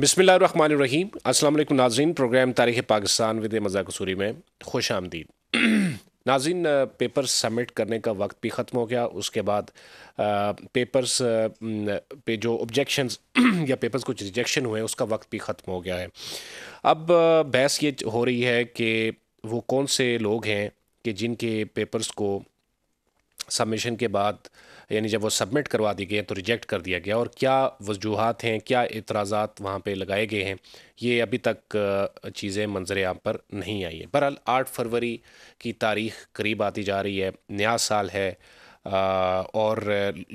बिसमीम अल्लाम नाजीन प्रोग्राम तारीख़ पाकिस्तान विद मजाक सूरी में खुश आमदीद नाजिन पेपर सबमिट करने का वक्त भी ख़त्म हो गया उसके बाद पेपर्स पे जो ऑब्जेक्शंस या पेपर्स कुछ रिजेक्शन हुए उसका वक्त भी ख़त्म हो गया है अब बहस ये हो रही है कि वो कौन से लोग हैं कि जिनके पेपर्स को सबमिशन के बाद यानी जब वो सबमिट करवा दी गई तो रिजेक्ट कर दिया गया और क्या वजूहत हैं क्या इतराज़ा वहाँ पर लगाए गए हैं ये अभी तक चीज़ें मंजर आम पर नहीं आई हैं बहरहाल आठ फरवरी की तारीख करीब आती जा रही है नया साल है और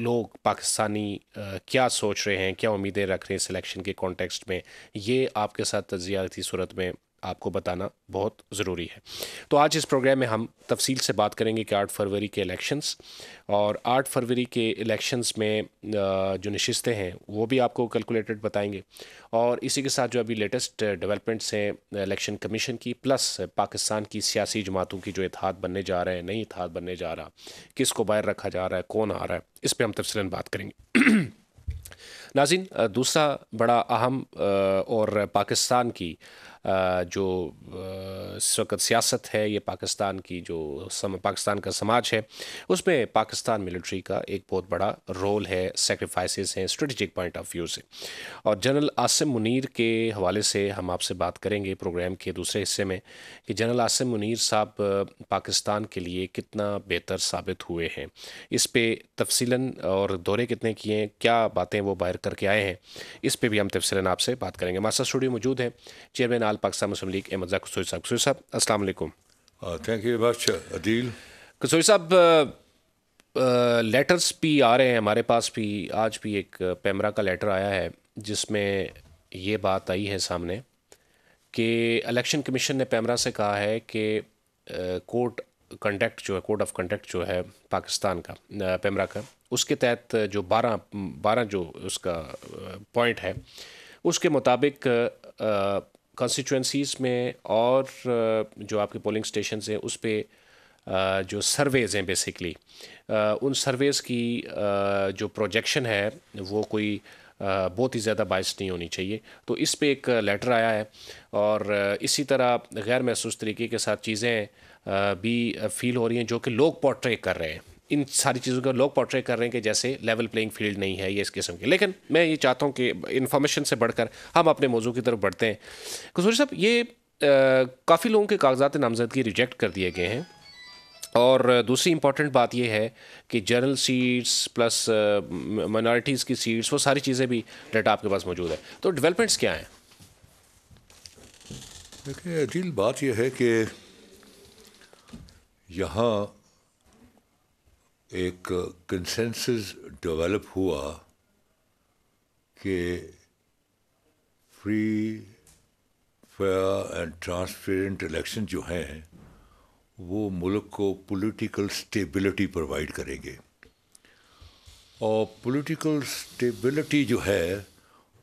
लोग पाकिस्तानी क्या सोच रहे हैं क्या उम्मीदें रख रहे हैं सिलेक्शन के कॉन्टेक्स्ट में ये आपके साथ तजियाती सूरत में आपको बताना बहुत ज़रूरी है तो आज इस प्रोग्राम में हम तफसील से बात करेंगे कि आठ फरवरी के इलेक्शंस और आठ फरवरी के इलेक्शंस में जो नशस्तें हैं वो भी आपको कैलकुलेटेड बताएंगे और इसी के साथ जो अभी लेटेस्ट डेवलपमेंट्स हैं इलेक्शन कमीशन की प्लस पाकिस्तान की सियासी जमातों की जो इतिहाद बनने जा रहे हैं नई इतिहाद बनने जा रहा किस को बाहर रखा जा रहा है कौन आ रहा है इस पर हम तफसला बात करेंगे नाजिन दूसरा बड़ा अहम और पाकिस्तान की जो इस वक्त सियासत है ये पाकिस्तान की जो सम, पाकिस्तान का समाज है उसमें पाकिस्तान मिलिट्री का एक बहुत बड़ा रोल है सेक्रीफाइस हैं स्ट्रेटिक पॉइंट ऑफ व्यू से और जनरल आसिम मुनीर के हवाले से हम आपसे बात करेंगे प्रोग्राम के दूसरे हिस्से में कि जनरल आसिम मुनीर साहब पाकिस्तान के लिए कितना बेहतर साबित हुए हैं इस पर तफसीला और दौरे कितने किए हैं क्या बातें वो बाहर करके आए हैं इस पर भी हम तफसीला आपसे बात करेंगे मास्टर स्टूडियो मौजूद हैं chairman General Pakistan Muslim League Ahmed Zakir Kusuri साहब कुसूरी साहब अस्सलाम thank you much Adeel Kasuri साहब लेटर्स भी आ रहे हैं हमारे पास भी आज भी एक uh, पैमरा का लेटर आया है जिसमें ये बात आई है सामने कि इलेक्शन कमीशन ने पैमरा से कहा है कि कोर्ट uh, कंडक्ट जो है कोड ऑफ कंडक्ट जो है पाकिस्तान का uh, पैमरा का उसके तहत जो बारह बारह जो उसका पॉइंट है उसके मुताबिक कॉन्स्टिट्यूंसीज में और जो आपके पोलिंग स्टेशन हैं उस पर जो सर्वेज़ हैं बेसिकली उन सर्वेज़ की जो प्रोजेक्शन है वो कोई बहुत ही ज़्यादा बाइस नहीं होनी चाहिए तो इस पर एक लेटर आया है और इसी तरह गैर महसूस तरीके के साथ चीज़ें भी फील हो रही हैं जो कि लोग पोर्ट्रे कर रहे हैं इन सारी चीज़ों का लोग पोर्ट्रेट कर रहे हैं कि जैसे लेवल प्लेइंग फील्ड नहीं है ये इस किस्म की लेकिन मैं ये चाहता हूँ कि इन्फॉर्मेशन से बढ़कर हम अपने मौजू की तरफ बढ़ते हैं कसूर साहब ये काफ़ी लोगों के कागजात नामजदगी रिजेक्ट कर दिए गए हैं और दूसरी इम्पॉर्टेंट बात यह है कि जनरल सीट्स प्लस माइनॉरिटीज़ की सीट्स वो सारी चीज़ें भी डाटा आपके पास मौजूद है तो डेवलपमेंट्स क्या हैं देखिए अजील बात यह है कि यहाँ एक कंसेंसस डेवलप हुआ कि free fair and transparent election जो हैं वो मुल्क को पॉलिटिकल स्टेबिलिटी प्रोवाइड करेंगे और पॉलिटिकल स्टेबिलिटी जो है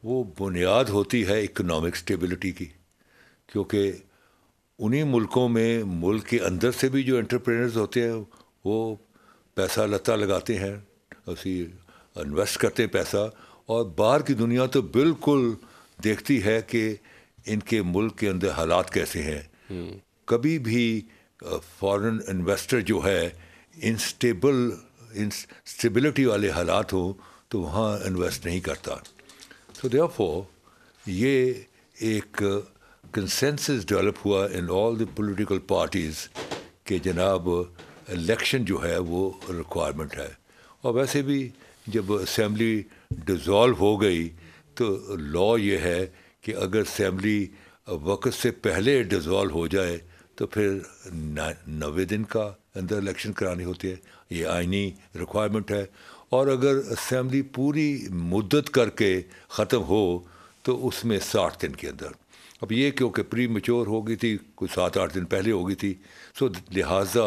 वो बुनियाद होती है इकोनॉमिक स्टेबिलिटी की क्योंकि उन्हीं मुल्कों में मुल्क के अंदर से भी जो एंटरप्रेनर्स होते हैं वो पैसा लता लगाते हैं उसी इन्वेस्ट करते हैं पैसा और बाहर की दुनिया तो बिल्कुल देखती है कि इनके मुल्क के अंदर हालात कैसे हैं हम्म। कभी भी फॉरेन इन्वेस्टर जो है इनस्टेबल इन स्टेबिलिटी वाले हालात हो तो वहाँ इन्वेस्ट नहीं करता सो देयरफॉर ये एक कंसेंसस डेवलप हुआ in all the political parties के जनाब इलेक्शन जो है वो रिक्वायरमेंट है और वैसे भी जब असम्बली डिज़ोल्व हो गई तो लॉ ये है कि अगर असम्बली वक्त से पहले डिज़ोल्व हो जाए तो फिर नवे दिन का अंदर इलेक्शन करानी होती है ये आइनी रिक्वायरमेंट है और अगर असम्बली पूरी मुद्दत करके ख़त्म हो तो उसमें साठ दिन के अंदर अब ये क्योंकि प्री मच्योर हो गई थी कुछ सात आठ दिन पहले हो गई थी सो तो लिहाजा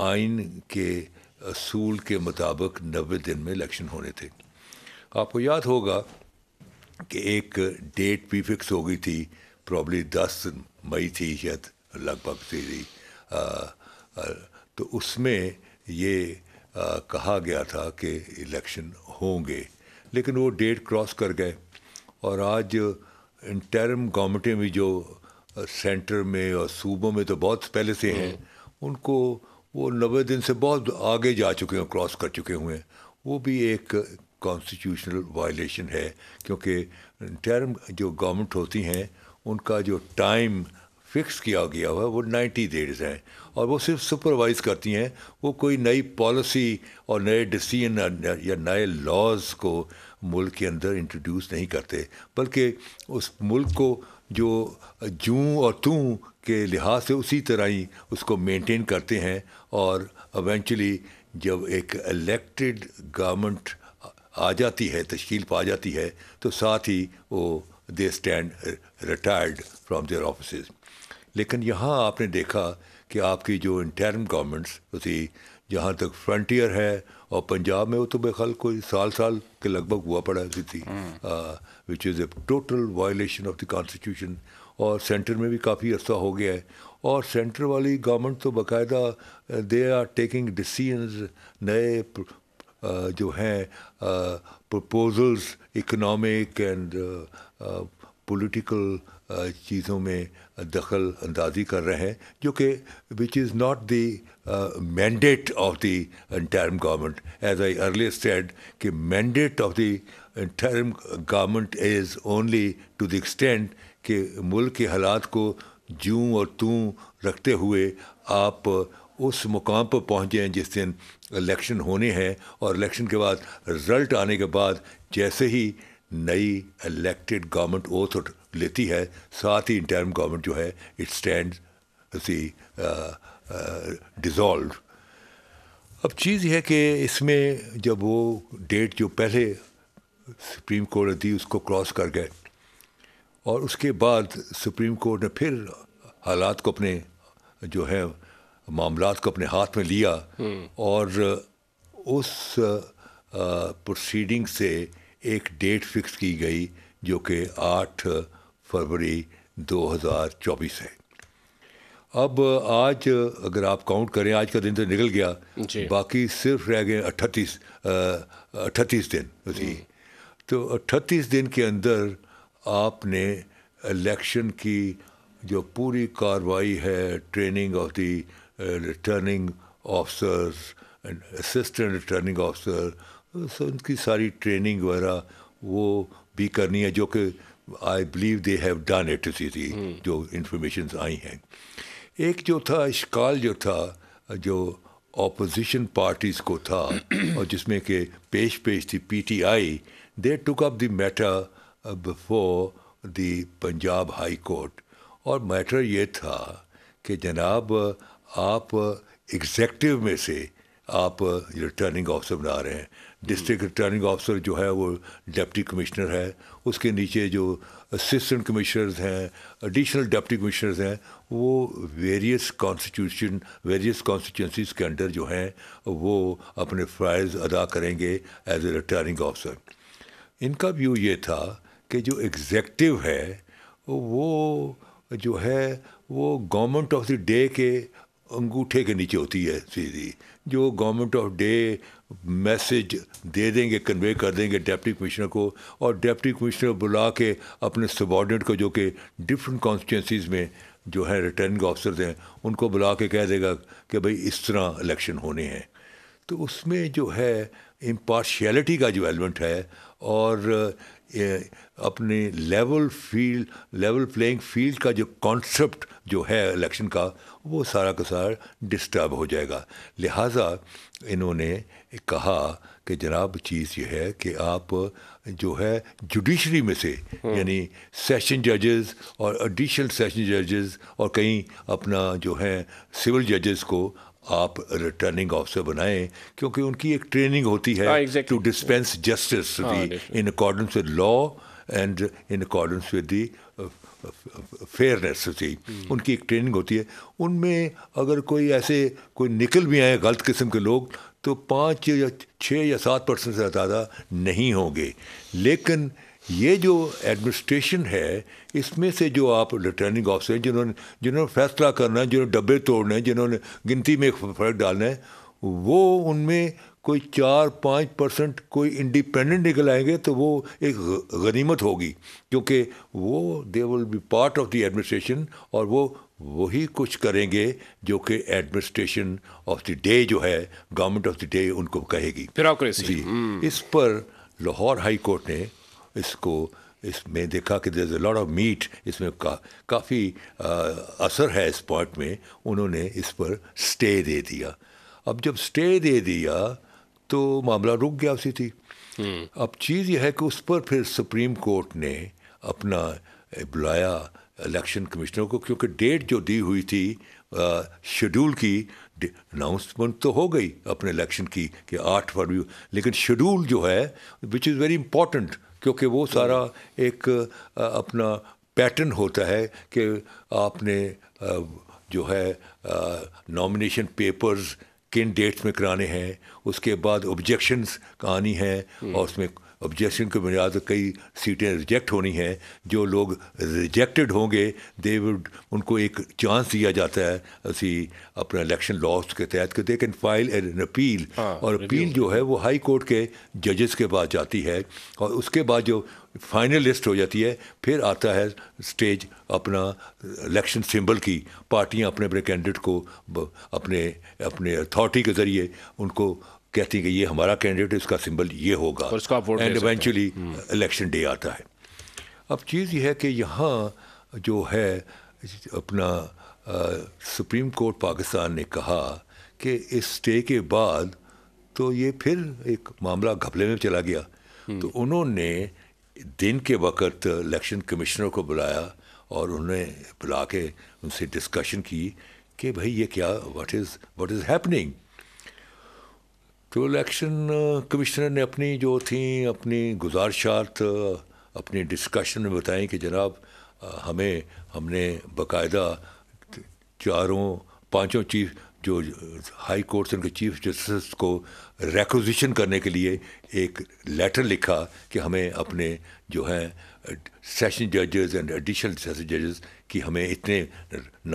आइन के असूल के मुताबिक नबे दिन में इलेक्शन होने थे आपको याद होगा कि एक डेट भी फिक्स हो गई थी प्रॉब्ली दस मई थी शायद लगभग थी तो उसमें ये आ, कहा गया था कि इलेक्शन होंगे लेकिन वो डेट क्रॉस कर गए और आज इंटरम गवर्नमेंटें भी जो सेंटर में और सूबों में तो बहुत पहले से हैं हम्म। उनको वो नबे दिन से बहुत आगे जा चुके हैं क्रॉस कर चुके हुए हैं वो भी एक कॉन्स्टिट्यूशनल वायलेशन है क्योंकि टर्म जो गवर्नमेंट होती हैं उनका जो टाइम फिक्स किया गया हुआ है वो नाइन्टी डेज हैं और वो सिर्फ सुपरवाइज करती हैं वो कोई नई पॉलिसी और नए डिसीजन या नए लॉज को मुल्क के अंदर इंट्रोड्यूस नहीं करते बल्कि उस मुल्क को जो जू और तू के लिहाज से उसी तरह ही उसको मेंटेन करते हैं और अवेंचुअली जब एक इलेक्टेड गवर्नमेंट आ जाती है तश्कील पा जाती है तो साथ ही वो they stand retired from their office लेकिन यहाँ आपने देखा कि आपकी जो इंटर्म गवर्नमेंट्स उसी जहाँ तक फ्रंटियर है और पंजाब में वो तो बेख्याल कोई साल साल के लगभग हुआ पड़ा थी which is a total violation of the constitution और सेंटर में भी काफ़ी अर्सा हो गया है और सेंटर वाली गवर्नमेंट तो बाकायदा दे आर टेकिंग डिसीजंस नए जो हैं प्रपोजल्स इकोनॉमिक एंड पॉलिटिकल चीज़ों में दखल अंदाजी कर रहे हैं जो कि which is not the mandate uh, mandate of the interim government. As I earlier said, the mandate of the interim government is only to the extent कि मुल्क के हालात को जूँ और तू रखते हुए आप उस मुकाम पर पहुँचे हैं जिस दिन इलेक्शन होने हैं और इलेक्शन के बाद रिज़ल्ट आने के बाद जैसे ही नई इलेक्टेड गवर्नमेंट ओथ लेती है साथ ही इंटरम गवर्नमेंट जो है it stand see dissolve uh, अब चीज़ यह है कि इसमें जब वो डेट जो पहले सुप्रीम कोर्ट ने दी उसको क्रॉस कर गए और उसके बाद सुप्रीम कोर्ट ने फिर हालात को अपने जो है मामला को अपने हाथ में लिया हम्म। और उस प्रोसीडिंग से एक डेट फिक्स की गई जो कि 8 फरवरी 2024 है अब आज अगर आप काउंट करें आज का दिन तो निकल गया बाकी सिर्फ रह गए अट्ठतीस अट्ठतीस दिन जी तो अट्ठतीस दिन के अंदर आपने इलेक्शन की जो पूरी कार्रवाई है training of the returning officers and assistant returning officer उनकी सारी ट्रेनिंग वगैरह वो भी करनी है जो कि I believe they have done it see जो इन्फॉर्मेशन आई हैं एक जो था इश्काल जो था जो ऑपोजिशन पार्टीज़ को था और जिसमें के पेश पेश थी P T I they took up the matter before the Punjab high court और मैटर ये था कि जनाब uh, आप एग्जेक्टिव uh, में से आप रिटर्निंग uh, ऑफिसर बना रहे हैं डिस्ट्रिक्ट रिटर्निंग ऑफिसर जो है वो डिप्टी कमिश्नर है उसके नीचे जो असिस्टेंट कमिश्नर्स हैं एडिशनल डिप्टी कमिश्नर्स हैं वो वेरियस कॉन्स्टिट्यूशन वेरियस कॉन्स्टिट्यूंसीज के अंडर जो हैं वो अपने फ़्राइज अदा करेंगे एज ए रिटर्निंग ऑफिसर इनका व्यू ये था कि जो एग्जेक्टिव है वो जो है वो गवर्नमेंट ऑफ द डे के अंगूठे के नीचे होती है सीधी जो गवर्नमेंट ऑफ डे मैसेज दे देंगे कन्वे कर देंगे डेप्टी कमिश्नर को और डेप्टी कमिश्नर बुला के अपने सबॉर्डिनेट को जो कि डिफरेंट कॉन्स्टिटेंसीज में जो है रिटर्निंग ऑफिसर्स हैं उनको बुला के कह देगा कि भाई इस तरह इलेक्शन होने हैं तो उसमें जो है इम्पारशलिटी का जो एलिमेंट है और अपने level field level playing field का जो कॉन्सेप्ट जो है इलेक्शन का वो सारा का सारा डिस्टर्ब हो जाएगा लिहाजा इन्होंने कहा कि जनाब चीज़ ये है कि आप जो है जुडिशरी में से हम्म। यानी सेशन जजेस और एडिशनल सेशन जजेस और कहीं अपना जो है सिविल जजेस को आप रिटर्निंग ऑफिसर बनाएं क्योंकि उनकी एक ट्रेनिंग होती है to dispense justice in accordance with law and in accordance with the fairness थी उनकी एक ट्रेनिंग होती है उनमें अगर कोई ऐसे कोई निकल भी आए गलत किस्म के लोग तो पाँच या छः या सात परसेंट से ज़्यादा नहीं होंगे लेकिन ये जो एडमिनिस्ट्रेशन है इसमें से जो आप रिटर्निंग ऑफिसर जिन्होंने जिन्होंने फैसला करना है जिन्होंने डब्बे तोड़ने हैं जिन्होंने गिनती में फर्क डालना है वो उनमें कोई चार पाँच परसेंट कोई इंडिपेंडेंट निकल आएंगे तो वो एक गनीमत होगी क्योंकि वो they will be part of the administration और वो वही कुछ करेंगे जो कि एडमिनिस्ट्रेशन ऑफ द डे जो है गवर्नमेंट ऑफ द डे उनको कहेगी जी हम्म। इस पर लाहौर हाई कोर्ट ने इसको इसमें देखा कि there is lot of meat इसमें का, काफ़ी असर है इस पॉइंट में उन्होंने इस पर स्टे दे दिया अब जब स्टे दे दिया तो मामला रुक गया उसी थी हम्म। अब चीज़ यह है कि उस पर फिर सुप्रीम कोर्ट ने अपना बुलाया इलेक्शन कमिश्नर को क्योंकि डेट जो दी हुई थी शेड्यूल की अनाउंसमेंट तो हो गई अपने इलेक्शन की कि आठ फरवरी लेकिन शेड्यूल जो है विच इज़ वेरी इंपॉर्टेंट क्योंकि वो हाँ। सारा एक अपना पैटर्न होता है कि आपने जो है नॉमिनेशन पेपर्स किन डेट्स में कराने हैं उसके बाद ऑब्जेक्शंस कहानी है हम्म। और उसमें ऑब्जेक्शन की बुनियाद कई सीटें रिजेक्ट होनी हैं जो लोग रिजेक्टेड होंगे दे वुड उनको एक चांस दिया जाता है असी अपना इलेक्शन लॉस के तहत कि they can file an appeal और अपील जो है वो हाई कोर्ट के जजेस के पास जाती है और उसके बाद जो फाइनल लिस्ट हो जाती है फिर आता है स्टेज अपना इलेक्शन सिंबल की पार्टियां अपने अपने कैंडिडेट को अपने अपने अथॉरिटी के ज़रिए उनको कहती है कि ये हमारा कैंडिडेट इसका सिंबल ये होगा एंड इवेंचुअली इलेक्शन डे आता है अब चीज़ यह है कि यहाँ जो है अपना सुप्रीम कोर्ट पाकिस्तान ने कहा कि इस स्टे के बाद तो ये फिर एक मामला घपले में चला गया हम्म। तो उन्होंने दिन के वक़्त इलेक्शन कमिश्नर को बुलाया और उन्होंने बुला के उनसे डिस्कशन की कि भाई ये क्या what is what is happening तो इलेक्शन कमिश्नर uh, ने अपनी जो थी अपनी गुजारशात uh, अपनी डिस्कशन में बताई कि जनाब uh, हमें हमने बाकायदा चारों पांचों चीफ जो हाई से उनके चीफ जस्टिस को रेकोजिशन करने के लिए एक लेटर लिखा कि हमें अपने जो हैं सेशन जजेस एंड एडिशनल सेशन जजेस कि हमें इतने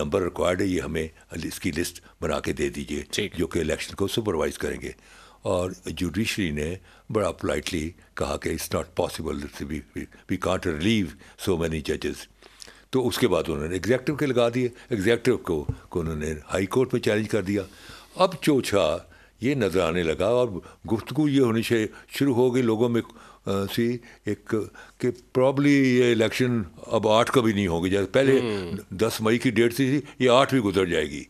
नंबर रिक्वायर्ड है ये हमें इसकी लिस्ट बना के दे दीजिए जो कि इलेक्शन को सुपरवाइज करेंगे और जुडिशरी ने बड़ा पोलाइटली कहा कि it's not possible we can't relieve so many जजेस तो उसके बाद उन्होंने एग्जैक्टिव के लगा दिए एग्जैक्टिव को, को उन्होंने हाई कोर्ट में चैलेंज कर दिया अब छा ये नज़र आने लगा और गुफ्तु ये होनी चाहिए शुरू हो गई लोगों में सी एक कि प्रॉब्ली ये इलेक्शन अब आठ कभी नहीं होगी जैसे पहले हम्म। दस मई की डेट थी ये आठ भी गुजर जाएगी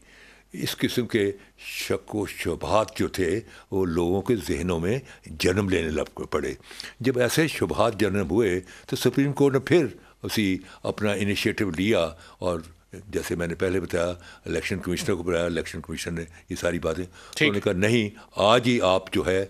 इस किस्म के शक व शुभात जो थे वो लोगों के जहनों में जन्म लेने लग पड़े जब ऐसे शुभात जन्म हुए तो सुप्रीम कोर्ट ने फिर उसी अपना इनिशिएटिव लिया और जैसे मैंने पहले बताया इलेक्शन कमिश्नर को बुलाया इलेक्शन कमीशन ने ये सारी बातें उन्होंने कहा नहीं आज ही आप जो है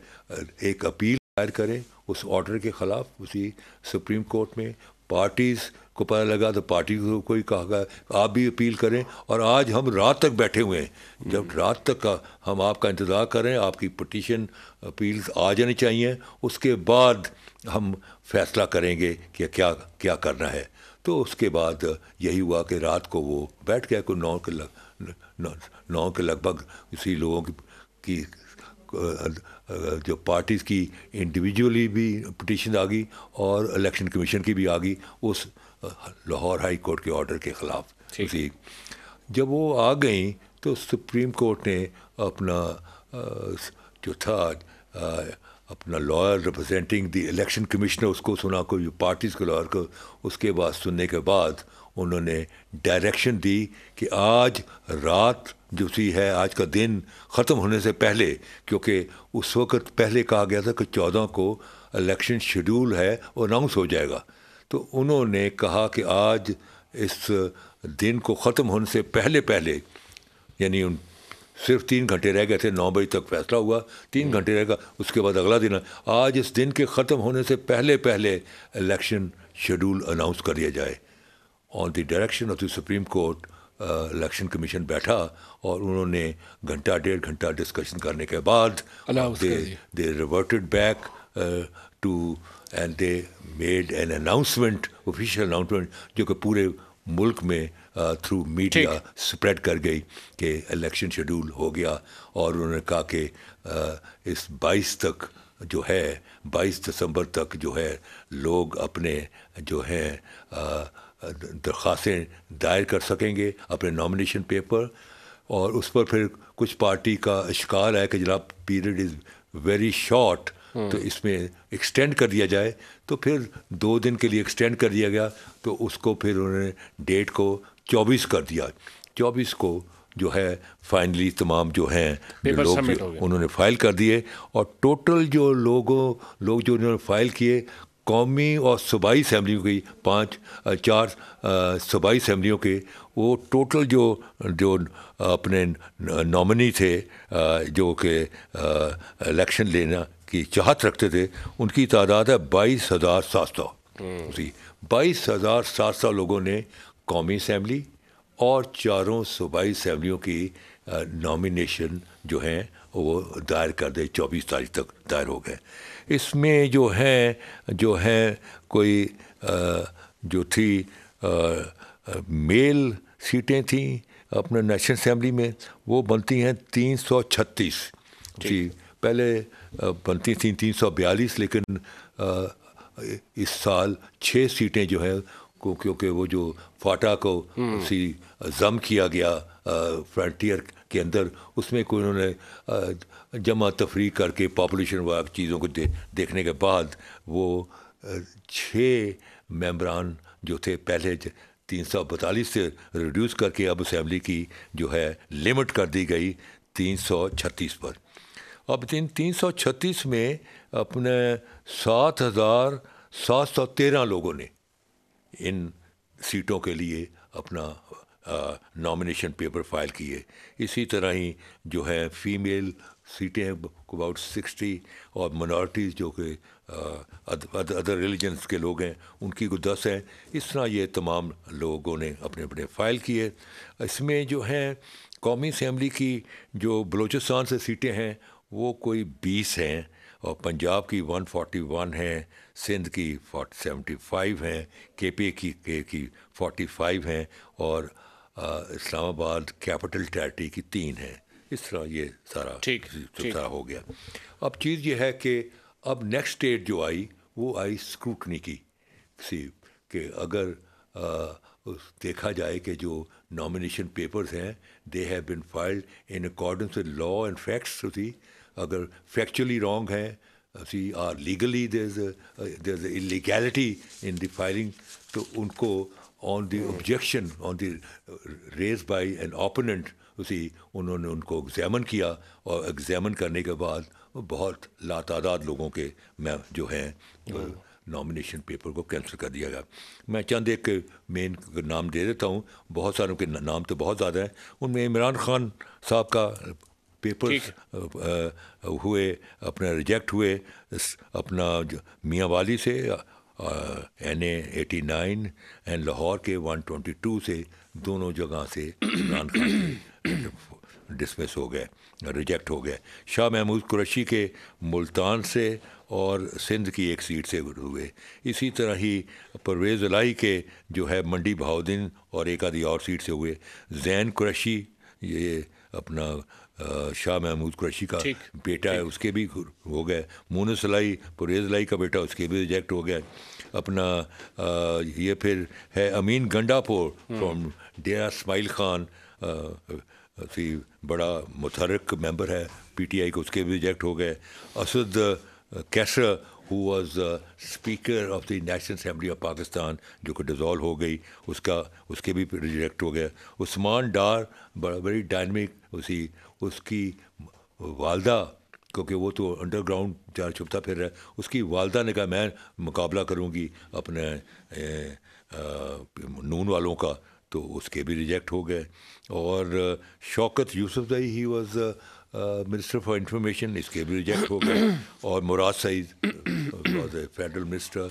एक अपील दायर करें उस ऑर्डर के ख़िलाफ़ उसी सुप्रीम कोर्ट में पार्टीज़ को पता लगा तो पार्टी को कोई कहा गया आप भी अपील करें और आज हम रात तक बैठे हुए हैं जब हम्म। रात तक का हम आपका इंतज़ार करें आपकी पटिशन अपील आ जानी चाहिए उसके बाद हम फैसला करेंगे कि क्या क्या करना है तो उसके बाद यही हुआ कि रात को वो बैठ गया कोई नौ के लग नौ, नौ के लगभग इसी लोगों की जो पार्टीज़ की इंडिविजुअली भी पटिशन आ गई और इलेक्शन कमीशन की भी आ गई उस लाहौर हाई कोर्ट के ऑर्डर के ख़िलाफ़ थी जब वो आ गई तो सुप्रीम कोर्ट ने अपना जो था अपना lawyer representing the election commissioner उसको सुना को पार्टीज़ को लॉयर को उसके बाद सुनने के बाद उन्होंने डायरेक्शन दी कि आज रात जो सी है आज का दिन ख़त्म होने से पहले क्योंकि उस वक़्त पहले कहा गया था कि चौदह को इलेक्शन शेड्यूल है वो अनाउंस हो जाएगा तो उन्होंने कहा कि आज इस दिन को ख़त्म होने से पहले पहले यानी उन सिर्फ तीन घंटे रह गए थे नौ बजे तक फैसला हुआ तीन हम्म। घंटे रहेगा उसके बाद अगला दिन आज इस दिन के ख़त्म होने से पहले पहले इलेक्शन शेड्यूल अनाउंस कर दिया जाए on the direction of the supreme court election commission बैठा और उन्होंने घंटा डेढ़ घंटा डिस्कशन करने के बाद they reverted back to and they made an announcement official announcement जो कि पूरे मुल्क में थ्रू मीडिया स्प्रेड कर गई कि इलेक्शन शेड्यूल हो गया और उन्होंने कहा कि इस 22 तक जो है 22 दिसंबर तक जो है लोग अपने जो हैं दरख्वास्तें दायर कर सकेंगे अपने नॉमिनेशन पेपर और उस पर फिर कुछ पार्टी का शिकार है कि जनाब period is very short hmm. तो इसमें एक्सटेंड कर दिया जाए तो फिर दो दिन के लिए एक्सटेंड कर दिया गया तो उसको फिर उन्होंने डेट को चौबीस कर दिया चौबीस को जो है फाइनली तमाम जो हैं लोग जो उन्होंने फाइल कर दिए और टोटल जो लोगों लोग जो उन्होंने फाइल किए कौमी और सूबाई असम्बलियों की पाँच चार सूबाई असम्बलियों के वो टोटल जो जो अपने नॉमिनी थे जो के इलेक्शन लेना की चाहत रखते थे उनकी तादाद है बाईस हज़ार सात सौ हम्म। जी बाईस हज़ार सात सौ लोगों ने कौमी असम्बली और चारों सूबाई असम्बलियों की नॉमिनेशन जो हैं वो दायर कर दे चौबीस तारीख तक दायर हो गए इसमें जो हैं जो हैं कोई आ, जो थी आ, मेल सीटें थी अपने नेशनल असम्बली में वो बनती हैं तीन सौ छत्तीस जी पहले बनती थी तीन सौ बयालीस लेकिन इस साल छः सीटें जो हैं क्योंकि वो जो फाटा को हम्म। सी जम किया गया फ्रंटियर के अंदर उसमें कोई उन्होंने जमा तफरी करके पॉपुलेशन व चीज़ों को दे, देखने के बाद वो छः मेम्बरान जो थे पहले तीन सौ बतालीस से रिड्यूस करके अब असम्बली की जो है लिमिट कर दी गई तीन सौ छत्तीस पर अब तीन सौ छत्तीस में अपने सात हज़ार सात सौ तेरह लोगों ने इन सीटों के लिए अपना नॉमिनेशन पेपर फाइल किए इसी तरह ही जो है फीमेल सीटें अबाउट सिक्सटी और मनॉरिटीज़ जो कि अदर रिलीजन्स के लोग हैं उनकी को दस हैं इस तरह ये तमाम लोगों ने अपने अपने फाइल किए इसमें जो हैं कौमी असम्बली की जो बलूचिस्तान से सीटें हैं वो कोई बीस हैं और पंजाब की वन वन है सिंध की सेवेंटी फाइव हैं के पी की के की फाइव हैं और इस्लामाबाद कैपिटल टेरिटरी की तीन हैं इस तरह ये सारा ठीक सारा हो गया अब चीज़ ये है कि अब नेक्स्ट स्टेट जो आई वो आई स्क्रूटनी की सी कि अगर आ, देखा जाए कि जो नॉमिनेशन पेपर्स हैं they have been filed in according with law and facts to अगर फैक्चुअली रॉन्ग हैं सी आर legally there illegality in the filing तो उनको on the objection on the raise by an opponent उसी उन्होंने उनको एग्जामन किया और एग्जामन करने के बाद बहुत लातादाद लोगों के मैं जो हैं नॉमिनेशन uh, पेपर hmm. को कैंसिल कर दिया गया मैं चंद एक मेन नाम दे देता हूँ बहुत सारों के नाम तो बहुत ज़्यादा हैं उनमें इमरान खान साहब का पेपर्स हुए अपना रिजेक्ट हुए अपना मियाँ वाली से N A eighty nine and Lahore के वन ट्वेंटी टू से दोनों जगह से इमरान खान डिसमिस हो गए रिजेक्ट हो गए शाह महमूद कुरैशी के मुल्तान से और सिंध की एक सीट से हुए इसी तरह ही परवेज़ अलाई के जो है मंडी बहाउद्दीन और एक आधी और सीट से हुए जैन कुरैशी ये अपना शाह महमूद कुरैशी का बेटा है उसके भी हो गए मोनू सलाई परेज लाई का बेटा उसके भी रिजेक्ट हो गया अपना आ, ये फिर है अमीन गंडापोर फ्रॉम हम्म। डेरा इसमाइल खान सी बड़ा मुतहरक मेंबर है पीटीआई को उसके भी रिजेक्ट हो गए Asad Qaiser who was speaker of the national assembly of Pakistan जो कि डिज़ोल्व हो गई उसका उसके भी रिजेक्ट हो गया उस्मान डार बड़ा वेरी डायनमिक उसी उसकी वालदा क्योंकि वो तो अंडरग्राउंड चार छुपता फिर रहा है उसकी वालदा ने कहा मैं मुकाबला करूँगी अपने ए, आ, नून वालों का तो उसके भी रिजेक्ट हो गए और Shaukat Yousafzai he was minister for information इसके भी रिजेक्ट हो गए और Murad Saeed was a federal minister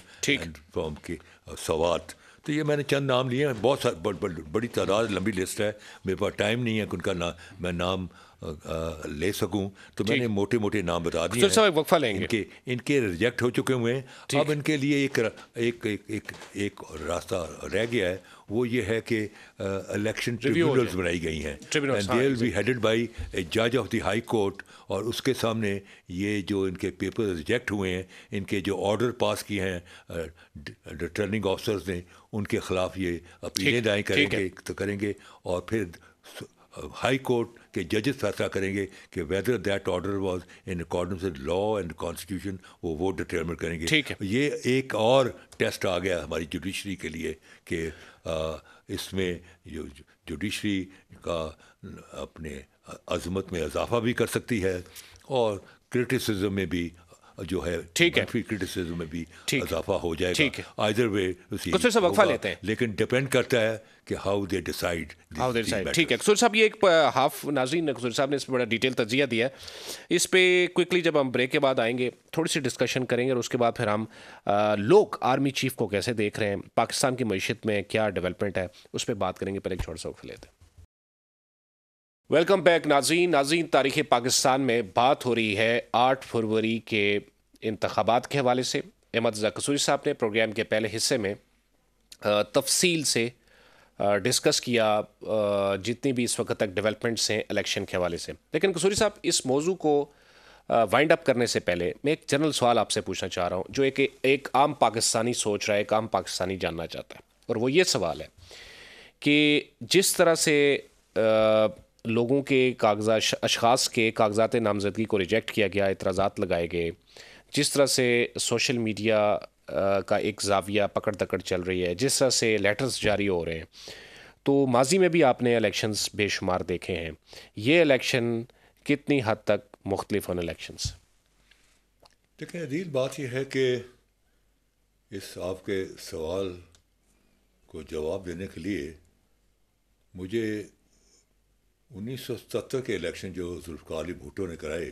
from के सवात तो ये मैंने चंद नाम लिए हैं बहुत सारे बड़, बड़, बड़ी तादाद लंबी लिस्ट है मेरे पास टाइम नहीं है उनका ना मैं नाम ले सकूं तो मैंने मोटे मोटे नाम बता दिए साहब वक्फा लेंगे इनके इनके रिजेक्ट हो चुके हुए हैं अब इनके लिए एक एक एक एक, एक रास्ता रह गया है वो ये है कि इलेक्शन ट्रिब्यूनल्स बनाई गई हैं and they be headed a जज ऑफ द हाई कोर्ट और उसके सामने ये जो इनके पेपर रिजेक्ट हुए हैं इनके जो ऑर्डर पास किए हैं रिटर्निंग ऑफिसर्स ने उनके ख़िलाफ़ ये अपीलें दायर करेंगे तो करेंगे और फिर हाई कोर्ट कि जजेस फैसला करेंगे कि whether that order was in according with law and constitution वो वो डिटर्मिन करेंगे ठीक है ये एक और टेस्ट आ गया हमारी जुडिशरी के लिए कि इसमें जो जुडिशरी का अपने अजमत में इजाफा भी कर सकती है और क्रिटिसिज्म में भी जो है ठीक है फिर क्रिटिसिज्म में भी इजाफा हो जाएगा ठीक है आइदर वे कुछ तो से वक्फा लेते हैं लेकिन डिपेंड करता है कि how they decide how they decide ठीक है कसूर साहब ये एक हाफ नाजीन कसूर साहब ने इस पर बड़ा डिटेल तजिया दिया इस पर क्विकली जब हम ब्रेक के बाद आएंगे थोड़ी सी डिस्कशन करेंगे और उसके बाद फिर हम लोग आर्मी चीफ को कैसे देख रहे हैं पाकिस्तान की मीशत में क्या डेवलपमेंट है उस पर बात करेंगे पहले एक छोटा सा वक्फा लेते हैं वेलकम बैक नाजीन नाजीन तारीख़ पाकिस्तान में बात हो रही है आठ फरवरी के इंतबात के हवाले से अहमद जकसूरी साहब ने प्रोग्राम के पहले हिस्से में तफसील से डिस्कस किया जितनी भी इस वक्त तक डेवलपमेंट्स हैं इलेक्शन के हवाले से लेकिन कसूरी साहब इस मौजू को वाइंड अप करने से पहले मैं एक जनरल सवाल आपसे पूछना चाह रहा हूँ जो एक एक आम पाकिस्तानी सोच रहा है एक आम पाकिस्तानी जानना चाहता है और वो ये सवाल है कि जिस तरह से लोगों के कागजा अशास के कागजात नामजदगी को रिजेक्ट किया गया एतराज़ा लगाए गए जिस तरह से सोशल मीडिया का एक जाविया पकड़ तकड़ चल रही है जिस तरह से लेटर्स जारी हो रहे हैं तो माजी में भी आपने इलेक्शंस बेशुमार देखे हैं ये इलेक्शन कितनी हद तक मुख्तलिफ हैं इलेक्शंस देखिए अदील बात यह है कि इस आपके सवाल को जवाब देने के लिए मुझे 1970 के इलेक्शन जो जुल्फ़ार अली भुट्टो ने कराए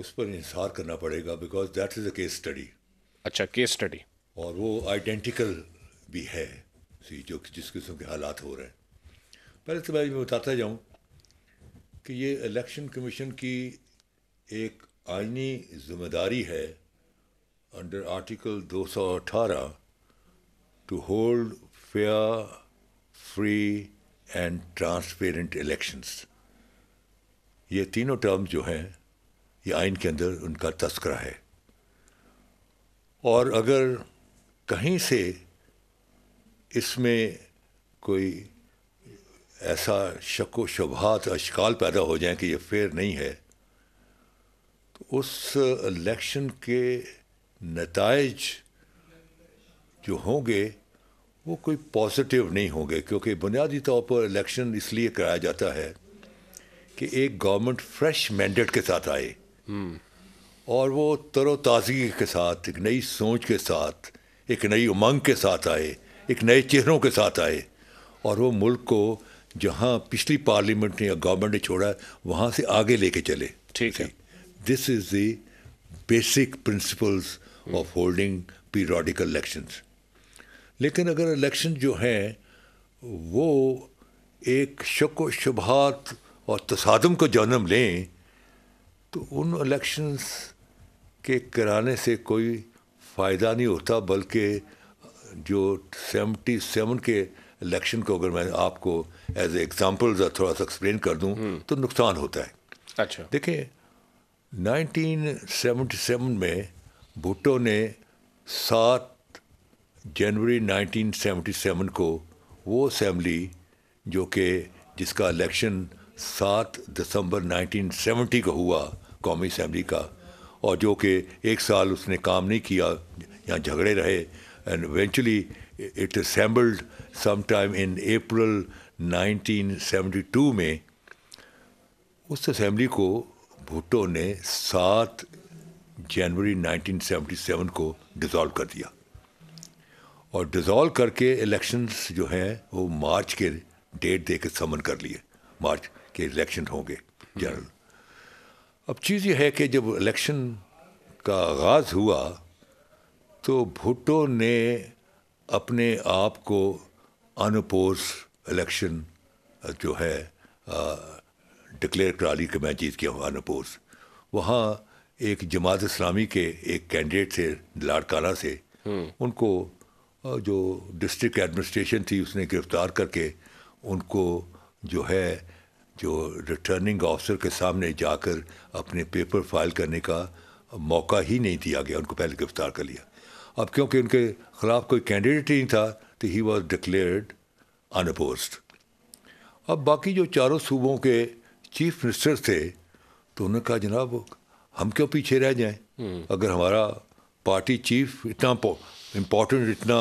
उस पर इंसार करना पड़ेगा because that is a case study अच्छा केस स्टडी और वो आइडेंटिकल भी है सी जो जिस किस्म के हालात हो रहे हैं पहले तो मैं बताता जाऊँ कि ये इलेक्शन कमीशन की एक आइनी जिम्मेदारी है under article 218 to hold fair free and transparent elections ये तीनों टर्म जो हैं ये आइन के अंदर उनका तस्करा है और अगर कहीं से इसमें कोई ऐसा शको शुभात अशकाल पैदा हो जाए कि ये फेयर नहीं है तो उस इलेक्शन के नतज जो होंगे वो कोई पॉजिटिव नहीं होंगे क्योंकि बुनियादी तौर पर इलेक्शन इसलिए कराया जाता है कि एक गवर्नमेंट फ्रेश मैंडेट के साथ आए हम्म। और वो तरोताज़गी के साथ एक नई सोच के साथ एक नई उमंग के साथ आए एक नए चेहरों के साथ आए और वो मुल्क को जहाँ पिछली पार्लियामेंट ने या गवर्नमेंट ने छोड़ा है वहाँ से आगे लेके चले ठीक है this is the basic principles of holding periodical elections लेकिन अगर इलेक्शन जो हैं वो एक शक व शुभात और तसादम को जन्म लें तो उन इलेक्शंस के कराने से कोई फ़ायदा नहीं होता बल्कि जो सेवेंटी सेवन के इलेक्शन को अगर मैं आपको एज ए एग्ज़ाम्पल थोड़ा सा एक्सप्लेन कर दूं हम्म। तो नुकसान होता है अच्छा देखिए 1977 में भुट्टो ने सात जनवरी 1977 को वो असम्बली जो कि जिसका इलेक्शन 7 दिसंबर 1970 को हुआ कौमी असम्बली का और जो कि एक साल उसने काम नहीं किया यहाँ झगड़े रहे and eventually it assembled some time in April 1972 में उस असम्बली को भुट्टो ने 7 जनवरी 1977 को डिज़ोल्व कर दिया और डिज़ोल्व करके इलेक्शंस जो हैं वो मार्च के डेट दे के समन कर लिए मार्च के इलेक्शन होंगे जनरल अब चीज़ ये है कि जब इलेक्शन का आगाज़ हुआ तो भुट्टो ने अपने आप को अनपोज इलेक्शन जो है डिक्लेयर करा ली कि मैं जीत गया हूँ अनपोज वहाँ एक जमात इस्लामी के एक कैंडिडेट थे लाड़काना से हम्म। उनको जो डिस्ट्रिक्ट एडमिनिस्ट्रेशन थी उसने गिरफ्तार करके उनको जो है जो रिटर्निंग ऑफिसर के सामने जाकर अपने पेपर फाइल करने का मौका ही नहीं दिया गया उनको पहले गिरफ्तार कर लिया अब क्योंकि उनके ख़िलाफ़ कोई कैंडिडेट ही नहीं था तो ही वॉज डिक्लेयर्ड अनपोस्ट अब बाकी जो चारों सूबों के चीफ मिनिस्टर थे तो उन्होंने कहा जनाब हम क्यों पीछे रह जाएं हम्म। अगर हमारा पार्टी चीफ इतना इम्पोर्टेंट इतना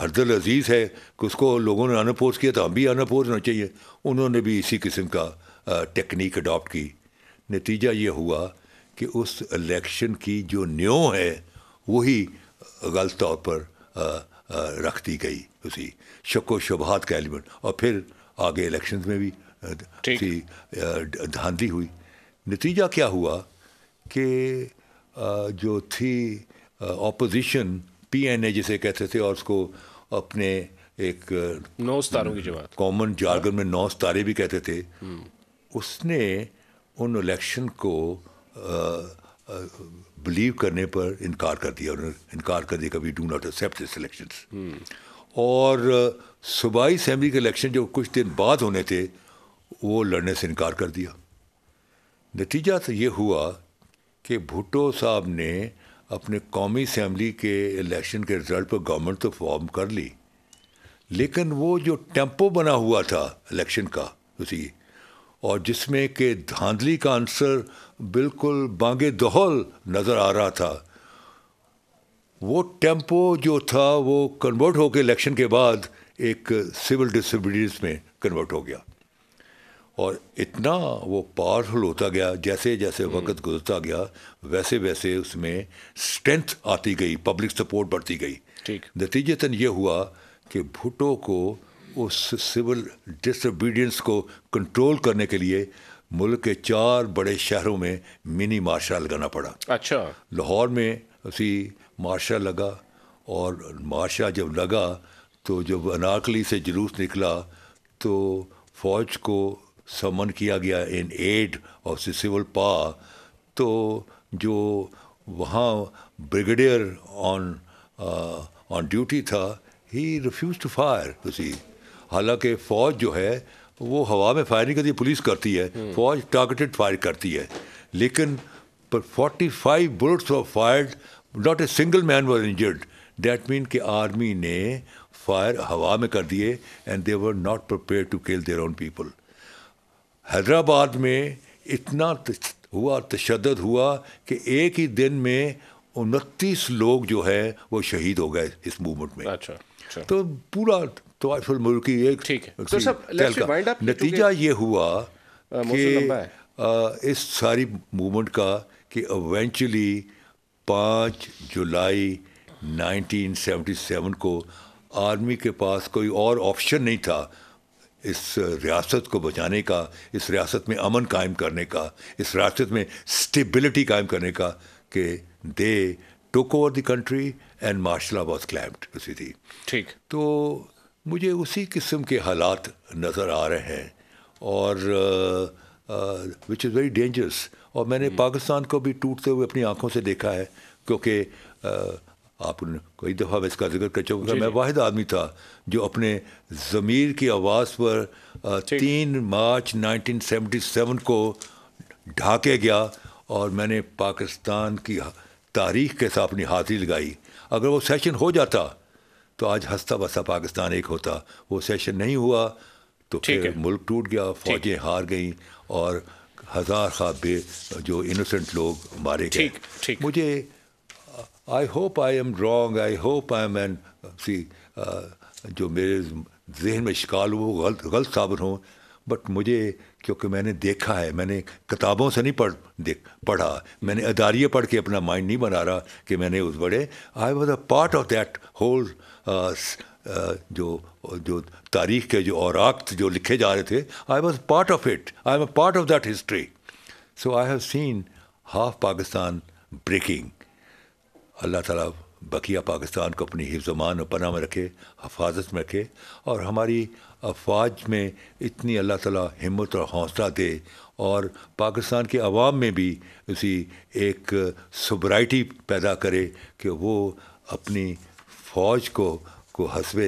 हरदल अजीज़ है कि उसको लोगों ने अनपोज किया तो हम भी अनपोज होना चाहिए उन्होंने भी इसी किस्म का टेक्निक अडॉप्ट की नतीजा ये हुआ कि उस इलेक्शन की जो न्यो है वही गलत तौर पर आ, आ, रख दी गई उसी शको शुभात का एलिमेंट और फिर आगे इलेक्शंस में भी सी धांधली हुई नतीजा क्या हुआ कि जो थी ऑपोजिशन पी एन ए जिसे कहते थे और उसको अपने एक नौ सितारों की जमात कॉमन जार्गन हाँ। में नौ सितारे भी कहते थे हम्म। उसने उन इलेक्शन को बिलीव करने पर इनकार कर दिया उन्होंने इनकार कर दिया कभी do not accept this election और सूबाई असम्बली के इलेक्शन जो कुछ दिन बाद होने थे वो लड़ने से इनकार कर दिया नतीजा तो ये हुआ कि भुट्टो साहब ने अपने कौमी असम्बली के इलेक्शन के रिज़ल्ट पर गवर्नमेंट तो फॉर्म कर ली लेकिन वो जो टेम्पो बना हुआ था इलेक्शन का उसी और जिसमें कि धांधली का आंसर बिल्कुल बांगे दोहल नज़र आ रहा था वो टेम्पो जो था वो कन्वर्ट होकर इलेक्शन के बाद एक सिविल डिसबिलिटीज़ में कन्वर्ट हो गया और इतना वो पावरफुल होता गया जैसे जैसे हम्म। वक्त गुजरता गया वैसे वैसे उसमें स्ट्रेंथ आती गई पब्लिक सपोर्ट बढ़ती गई ठीक नतीजतन ये हुआ कि भुटो को उस सिविल डिसबीडियंस को कंट्रोल करने के लिए मुल्क के चार बड़े शहरों में मिनी मार्शल लगाना पड़ा अच्छा लाहौर में उसी मार्शल लगा और मार्शल जब लगा तो जब अनारकली से जुलूस निकला तो फौज को समन किया गया इन एड ऑफ सिविल पा तो जो वहाँ ब्रिगेडियर ऑन ऑन ड्यूटी था ही रिफ्यूज टू फायर उसी हालांकि फ़ौज जो है वो हवा में फायर नहीं करती पुलिस करती है फ़ौज टारगेटेड फायर करती है लेकिन पर 45 bullets of fired not a single man was injured that mean कि आर्मी ने फायर हवा में कर दिए and they were not prepare to kill their own people Hyderabad में इतना हुआ तशद हुआ कि एक ही दिन में उनतीस लोग जो है वो शहीद हो गए इस मूवमेंट में अच्छा, अच्छा, तो पूरा तोफुल मुल्क की एक ठीक है तो सब नतीजा ये हुआ कि इस सारी मूवमेंट का कि एवेंचुअली पाँच जुलाई 1977 को आर्मी के पास कोई और ऑप्शन नहीं था इस रियासत को बचाने का इस रियासत में अमन कायम करने का इस रियासत में स्टेबिलिटी कायम करने का कि they took over the country and martial was clamped उसी थी ठीक तो मुझे उसी किस्म के हालात नज़र आ रहे हैं और विच इज़ वेरी डेंजरस और मैंने हम्म। पाकिस्तान को भी टूटते हुए अपनी आंखों से देखा है क्योंकि uh, आप कई दफ़ा मैं इसका जिक्र कर चुका मैं वाद आदमी था जो अपने ज़मीर की आवाज़ पर तीन मार्च 1977 को ढाके गया और मैंने पाकिस्तान की तारीख के साथ अपनी हाथी लगाई अगर वो सेशन हो जाता तो आज हंसता बसा पाकिस्तान एक होता वो सेशन नहीं हुआ तो फिर मुल्क टूट गया फौजें हार गई और हज़ार खाबे जो इनोसेंट लोग मारे गए मुझे I hope I am wrong I hope I am एन सी जो मेरे जहन में शिकाल वो गलत गलत साबित हों बट मुझे क्योंकि मैंने देखा है मैंने किताबों से नहीं पढ़ देख पढ़ा मैंने अदारिये पढ़ के अपना माइंड नहीं बना रहा कि मैंने उस बड़े I was a part of that whole जो जो तारीख के जो और जो लिखे जा रहे थे I was part of it I am a part of that history so I have seen half Pakistan breaking अल्लाह ताला बकिया पाकिस्तान को अपनी हिफ्जमान और पना में रखे हफाजत में रखे और हमारी अफवाज में इतनी अल्लाह ताला हिम्मत और हौसला दे और पाकिस्तान के अवाम में भी उसी एक सब्राइटी पैदा करे कि वो अपनी फ़ौज को को हसब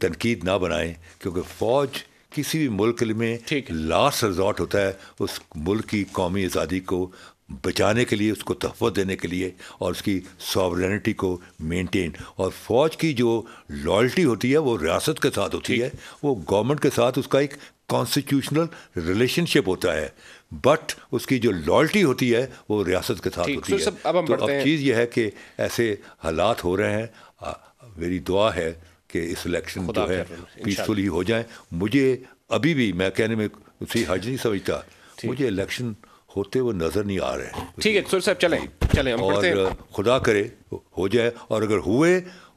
तनकीद ना बनाएं क्योंकि फ़ौज किसी भी मुल्क में लास्ट रिजॉर्ट होता है उस मुल्क की कौमी आज़ादी को बचाने के लिए उसको तहफ़ देने के लिए और उसकी सॉवरेनिटी को मेंटेन और फ़ौज की जो लॉयल्टी होती है वो रियासत के साथ होती है वो गवर्नमेंट के साथ उसका एक कॉन्स्टिट्यूशनल रिलेशनशिप होता है बट उसकी जो लॉयल्टी होती है वो रियासत के साथ होती तो है अब हम तो अब चीज़ यह है कि ऐसे हालात हो रहे हैं मेरी दुआ है कि इस इलेक्शन जो है पीसफुल हो जाए मुझे अभी भी मैं कहने में उसी हज नहीं समझता मुझे इलेक्शन होते हुए नजर नहीं आ रहे ठीक है खुर साहब चलें चलें हम और हैं। खुदा करे हो जाए और अगर हुए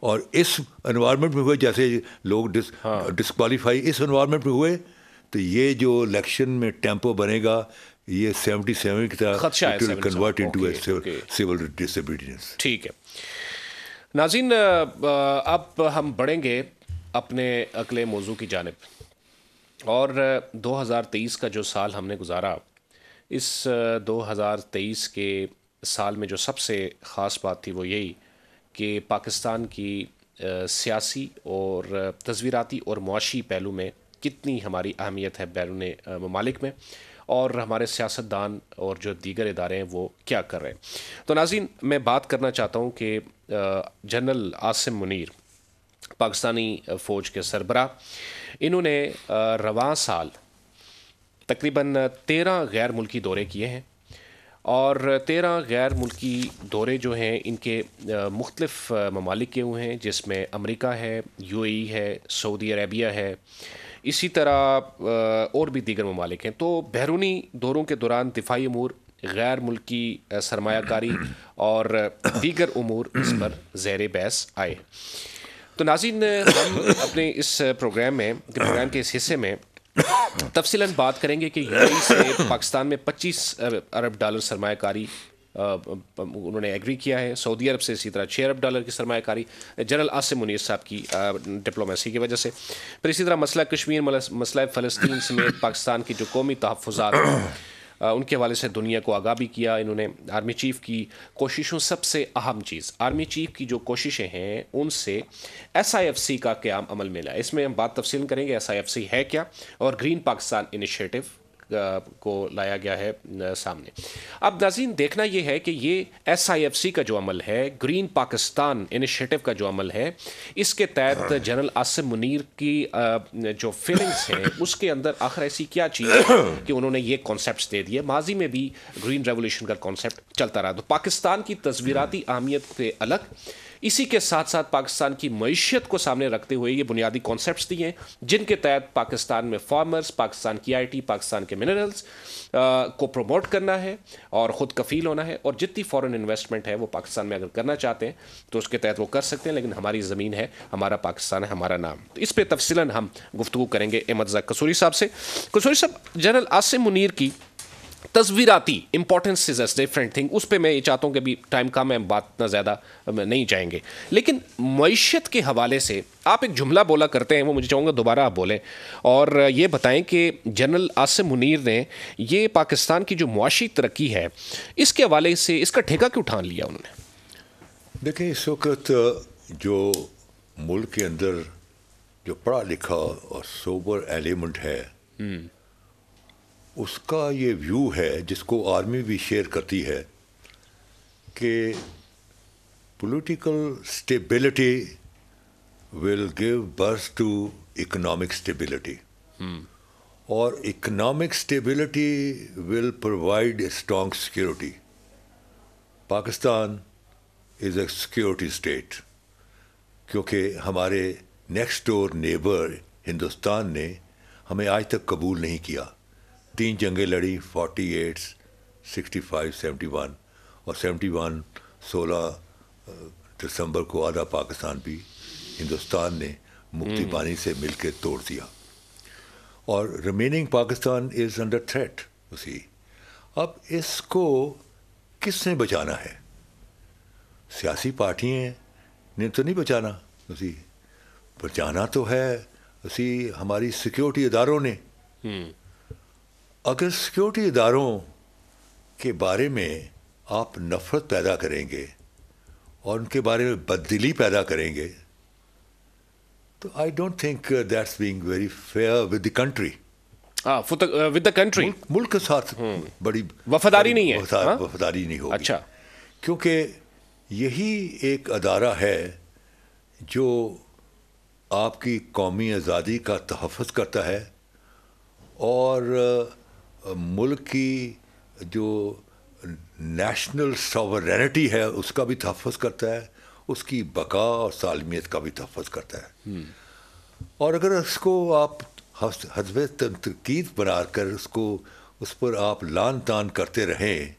और इस इन्वायरमेंट में हुए जैसे लोग डिस हाँ। डिस्कवालीफाई इस इन्वायरमेंट में हुए तो ये जो इलेक्शन में टेम्पो बनेगा ये सेवेंटी सेवन की तरह कन्वर्ट इनटू सिविल डिसबिलिटीज ठीक है नाजीन अब हम बढ़ेंगे अपने अगले मौजू की जानब और 2023 का जो साल हमने गुजारा इस 2023 के साल में जो सबसे ख़ास बात थी वो यही कि पाकिस्तान की सियासी और तस्वीराती और मुआशी पहलू में कितनी हमारी अहमियत है बैरून ममालिक में और हमारे सियासतदान और जो दीगर इदारे हैं वो क्या कर रहे हैं तो नाजीन मैं बात करना चाहता हूँ कि जनरल आसिम मुनीर पाकिस्तानी फ़ौज के सरबरा इन्होंने रवा साल तकरीबन तेरह गैर मुल्की दौरे किए हैं और तेरह गैर मुल्की दौरे जो हैं इनके मुख्तलफ़ ममालिक के हुए हैं जिसमें अमेरिका है यूएई है सऊदी अरबिया है इसी तरह और भी दीगर ममालिक हैं तो बैरूनी दौरों के दौरान दिफाई अमूर गैर मुल्की सरमाकारी और दीगर अमूर इस पर ज़ैर बहस आए तो नाजिन हम अपने इस प्रोग्राम में प्रोग्राम के इस हिस्से में तफसी बात करेंगे कि से पाकिस्तान में 25 अरब डॉलर सरमाकारी उन्होंने एग्री किया है सऊदी अरब से इसी तरह छः अरब डॉलर की सरमाकारी जनरल आसिम मुनीर साहब की डिप्लोमेसी की वजह से फिर इसी तरह मसला कश्मीर मसला फ़लस्तीन समेत पाकिस्तान की जो कौमी तहफ़ात उनके हवाले से दुनिया को आगाह भी किया इन्होंने आर्मी चीफ की कोशिशों सबसे अहम चीज़ आर्मी चीफ की जो कोशिशें हैं उनसे एस आई एफ सी का क्याम अमल मिला इसमें हम बात तफसील करेंगे एस आई एफ सी है क्या और ग्रीन पाकिस्तान इनिशिएटिव को लाया गया है सामने अब नाजीन देखना यह है कि ये एस का जो अमल है ग्रीन पाकिस्तान इनिशिएटिव का जो अमल है इसके तहत हाँ। जनरल आसिम मुनीर की जो फीलिंग्स हैं उसके अंदर आखिर ऐसी क्या चीज़ है कि उन्होंने ये कॉन्सेप्ट दे दिए माजी में भी ग्रीन रेवोल्यूशन का कॉन्सेप्ट चलता रहा तो पाकिस्तान की तस्वीराती अहमियत से अलग इसी के साथ साथ पाकिस्तान की मीशत को सामने रखते हुए ये बुनियादी कॉन्सेप्ट दिए जिनके तहत पाकिस्तान में फार्मर्स पाकिस्तान की आईटी पाकिस्तान के मिनरल्स को प्रमोट करना है और ख़ुद कफील होना है और जितनी फ़ॉरन इन्वेस्टमेंट है वो पाकिस्तान में अगर करना चाहते हैं तो उसके तहत वो कर सकते हैं लेकिन हमारी ज़मीन है हमारा पाकिस्तान है हमारा नाम तो इस पर तफसीला हम गुफ्तु करेंगे अहमद जक कसूरी साहब से कसूरी साहब जनरल आसिम मुनीर की तस्वीराती importance is a different thing उस पर मैं ये चाहता हूँ कि अभी टाइम कम है बात ना ज़्यादा नहीं जाएंगे लेकिन मीशत के हवाले से आप एक जुमला बोला करते हैं वो मुझे चाहूँगा दोबारा आप बोलें और ये बताएं कि जनरल आसिम मुनीर ने ये पाकिस्तान की जो मुआशी तरक्की है इसके हवाले से इसका ठेका क्यों ठान लिया उन्होंने देखें इस वक्त जो मुल्क के अंदर जो पढ़ा लिखा और सोबर एलिमेंट है हम्म। उसका ये व्यू है जिसको आर्मी भी शेयर करती है कि political stability will give birth to economic stability और economic stability will provide strong security Pakistan is a security state क्योंकि हमारे नेक्स्ट डोर नेबर हिंदुस्तान ने हमें आज तक कबूल नहीं किया तीन जंगें लड़ी forty eight sixty five seventy one और सेवेंटी वन सोलह दिसंबर को आधा पाकिस्तान भी हिंदुस्तान ने मुक्ति पानी हम्म। से के तोड़ दिया और remaining Pakistan is under threat उसी अब इसको किसने बचाना है सियासी पार्टियाँ ने तो नहीं बचाना उसी बचाना तो है उसी हमारी सिक्योरिटी इदारों ने हम्म। अगर सिक्योरिटी इदारों के बारे में आप नफ़रत पैदा करेंगे और उनके बारे में बददिली पैदा करेंगे तो I don't think that's being very fair with the country with the country मुल्क के साथ हम्म। बड़ी वफादारी नहीं है हाँ? वफादारी नहीं होगी अच्छा क्योंकि यही एक अदारा है जो आपकी कौमी आज़ादी का तहफ़ करता है और मुल्क की जो नेशनल सॉवरिटी है उसका भी तहफ़ करता है उसकी बका और सालमियत का भी तहफ़ करता है हम्म। और अगर उसको आप हजब तनकीद बनाकर उसको उस पर आप लान तान करते रहें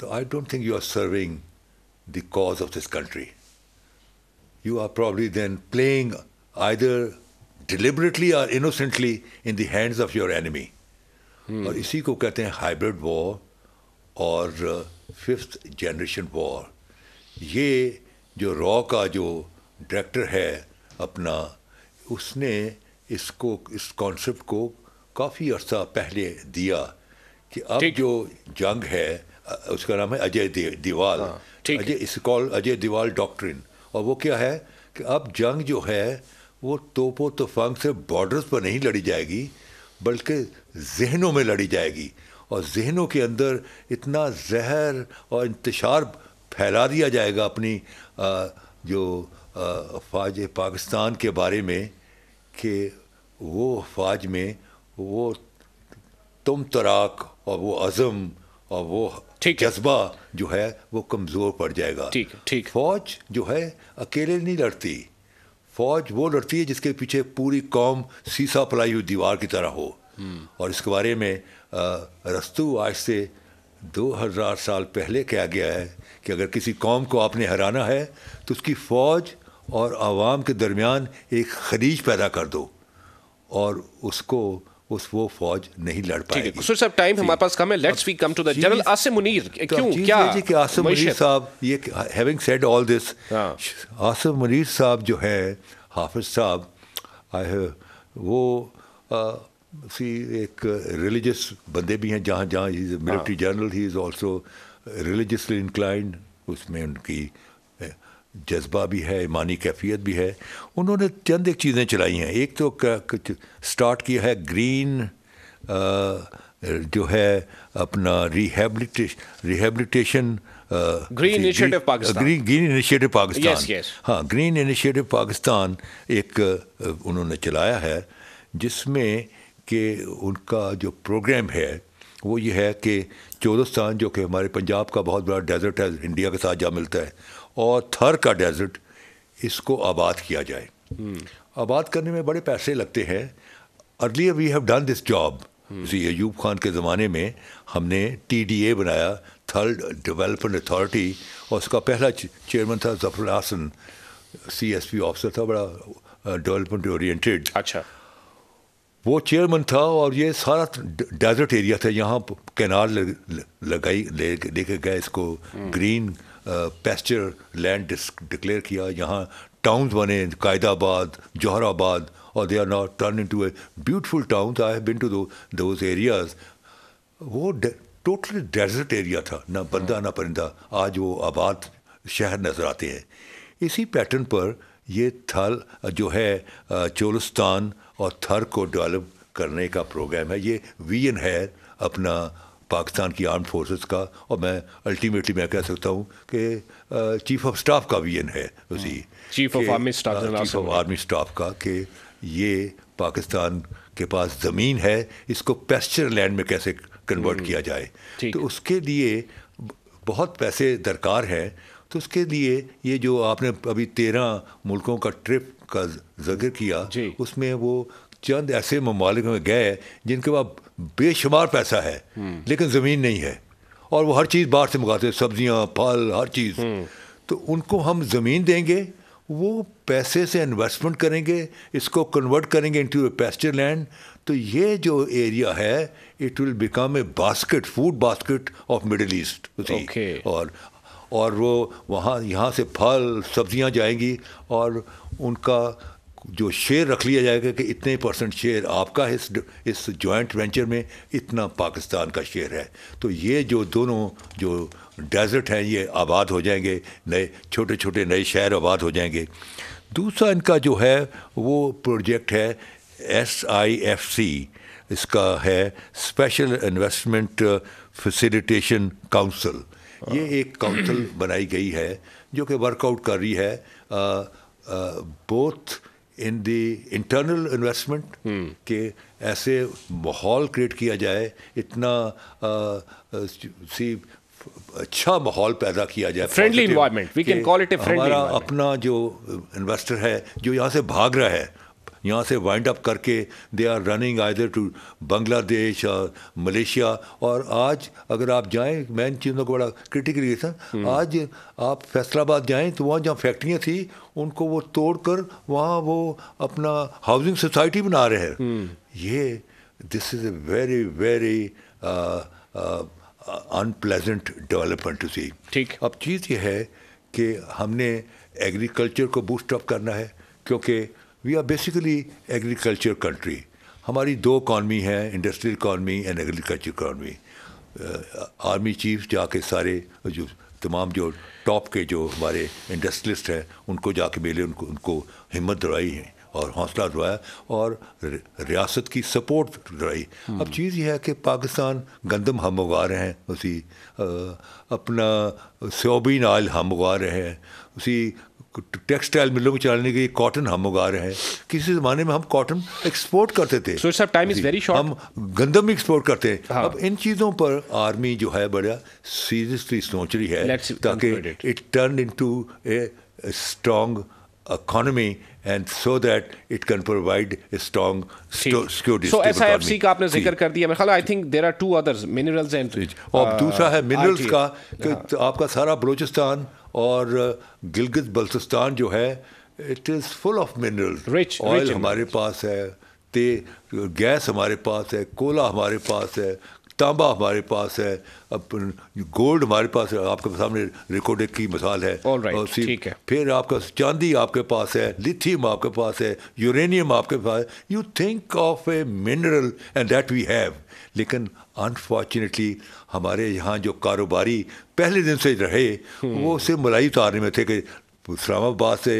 तो I don't think you are serving the cause of this country you are probably then playing either deliberately or innocently in the hands of your enemy Hmm. और इसी को कहते हैं हाइब्रिड वॉर और फिफ्थ जनरेशन वॉर ये जो raw का जो डायरेक्टर है अपना उसने इसको इस कॉन्सेप्ट को काफ़ी अर्सा पहले दिया कि अब जो जंग है उसका नाम है अजय दीवाल हाँ, अजय इस कॉल अजय दीवाल डॉक्ट्रिन और वो क्या है कि अब जंग जो है वो तोपो तोफांग से बॉर्डर्स पर नहीं लड़ी जाएगी बल्कि जहनों में लड़ी जाएगी और जहनों के अंदर इतना जहर और इंतशार फैला दिया जाएगा अपनी आ, जो अफवाज पाकिस्तान के बारे में कि वो अफवाज में वो तुम तराक और वो अज़म और वो जज्बा जो है वो कमज़ोर पड़ जाएगा ठीक ठीक फौज जो है अकेले नहीं लड़ती फौज वो लड़ती है जिसके पीछे पूरी कौम सीसा पलाई हुई दीवार की तरह हो हम्म। और इसके बारे में रस्तू आज से दो हज़ार साल पहले कहा गया है कि अगर किसी कौम को आपने हराना है तो उसकी फ़ौज और आवाम के दरमियान एक खरीज पैदा कर दो और उसको उस वो फौज नहीं लड़ पाएगी सर साहब टाइम हमारे पास कम है let's we come to the general Asim Munir तो क्यों क्या जी कि आसिम मुनीर साहब ये having said all this Asim Munir Sahab जो है हाफिज साहब आई वो सी एक रिलीजियस बंदे भी हैं जहाँ जहाँ military general he is also religiously inclined उसमें उनकी जज्बा भी है ईमानी कैफियत भी है उन्होंने चंद एक चीज़ें चलाई हैं एक तो कुछ स्टार्ट किया है ग्रीन आ, जो है अपना rehabilitation rehabilitation green initiative Pakistan green green initiative Pakistan yes, yes. हाँ ग्रीन इनिशिएटिव पाकिस्तान एक उन्होंने चलाया है जिसमें कि उनका जो प्रोग्राम है वो ये है कि चोरस्तान जो कि हमारे पंजाब का बहुत बड़ा डेजर्ट है इंडिया के साथ जा मिलता है और थर का डेजर्ट इसको आबाद किया जाए आबाद करने में बड़े पैसे लगते हैं early we have done this job जी अयूब खान के ज़माने में हमने टीडीए बनाया थर्ड डेवलपमेंट अथॉरिटी और उसका पहला चेयरमैन था Zafar Hasan C S P officer था बड़ा डेवलपमेंट ओरिएंटेड अच्छा वो चेयरमैन था और ये सारा डेजर्ट एरिया था यहाँ कैनाल लगाई ले लेके गए इसको green hmm। Pasture land declare किया यहाँ टाउन्स बने कायदाबाद जौहराबाद और they are not turn into a beautiful town I have been to those areas वो टोटली डेजर्ट एरिया था ना बंदा हाँ। ना परिंदा आज वो आबाद शहर नज़र आते हैं इसी पैटर्न पर ये थल जो है चोलस्तान और थर को डेवलप करने का प्रोग्राम है ये वी एन है अपना पाकिस्तान की आर्म फोर्सेस का और मैं अल्टीमेटली मैं कह सकता हूँ कि चीफ ऑफ स्टाफ का भी है उसी chief of army staff chief of army staff का कि ये पाकिस्तान के पास ज़मीन है इसको पेस्चर लैंड में कैसे कन्वर्ट हम्म। किया जाए तो उसके लिए बहुत पैसे दरकार हैं तो उसके लिए ये जो आपने अभी तेरह मुल्कों का ट्रिप का जिक्र किया उसमें वो चंद ऐसे ममालिक में गए जिनके पास बेशुमार पैसा है लेकिन ज़मीन नहीं है और वो हर चीज़ बाहर से मंगाते हैं सब्जियाँ फल हर चीज़ तो उनको हम ज़मीन देंगे वो पैसे से इन्वेस्टमेंट करेंगे इसको कन्वर्ट करेंगे इनटू ए पेस्टर लैंड तो ये जो एरिया है it will become a basket food basket of middle east और और वो वहाँ यहाँ से फल सब्जियाँ जाएंगी और उनका जो शेयर रख लिया जाएगा कि इतने परसेंट शेयर आपका है इस इस जॉइंट वेंचर में इतना पाकिस्तान का शेयर है तो ये जो दोनों जो डेजर्ट हैं ये आबाद हो जाएंगे नए छोटे छोटे नए शहर आबाद हो जाएंगे दूसरा इनका जो है वो प्रोजेक्ट है एस आई एफ सी इसका है स्पेशल इन्वेस्टमेंट फैसिलिटेशन काउंसिल ये हाँ। एक काउंसिल बनाई गई है जो कि वर्कआउट कर रही है both in the internal investment के ऐसे माहौल क्रिएट किया जाए इतना सी अच्छा माहौल पैदा किया जाए friendly environment we can call it a friendly हमारा अपना जो इन्वेस्टर है जो यहाँ से भाग रहा है यहाँ से वाइंड अप करके they are running either to Bangladesh Malaysia और आज अगर आप जाएँ मैं इन चीज़ों को बड़ा क्रिटिकल ये था हम्म। आज आप फैसलाबाद जाएँ तो वहाँ जहाँ फैक्ट्रियाँ थी उनको वो तोड़ कर वहाँ वो अपना हाउसिंग सोसाइटी बना रहे हैं हम्म। ये this is a very very unpleasant development to see ठीक अब चीज़ ये है कि हमने एग्रीकल्चर को बूस्टअप करना है क्योंकि we are basically agriculture country हमारी दो इकानमी है industrial economy and agriculture economy army chief जाके सारे जो तमाम जो टॉप के जो हमारे इंडस्ट्रियलिस्ट हैं उनको जाके मिले उनको उनको हिम्मत दिलाई है और हौसला दिलाया और रियासत की सपोर्ट दिलाई अब हम्म। चीज़ यह है कि पाकिस्तान गंदम हम उगा रहे हैं उसी आ, अपना सोबिन आयल हम उगा रहे हैं उसी टेक्सटाइल मिलों को चलाने के लिए कॉटन हम उगा रहे हैं किसी ज़माने में हम कॉटन एक्सपोर्ट करते थे so, टाइम इज़ वेरी हम गंदम भी एक्सपोर्ट करते हैं हाँ. अब इन चीज़ों पर आर्मी जो है बड़ा सीरियसली सोच रही है ताकि it turn into a strong economy and so that it can provide a strong st- security so SIFC का आपने जिक्र कर दिया मेरे ख्याल I think there are two others minerals and और दूसरा है मिनरल्स uh, का कि हाँ। आपका सारा बलूचिस्तान और गिलगित बल्सिस्तान जो है it is full of minerals rich oil हमारे पास है ते गैस हमारे पास है कोला हमारे पास है तांबा हमारे पास है अब गोल्ड हमारे पास है आपके सामने रिकॉर्ड की मिसाल है right, और ठीक है फिर आपका चांदी आपके पास है लिथियम आपके पास है यूरेनियम आपके पास है you think of a mineral and that we have लेकिन अनफॉर्चुनेटली हमारे यहाँ जो कारोबारी पहले दिन से रहे हम्म। वो उसे मलाई उतारने में थे कि इस्लामाबाद से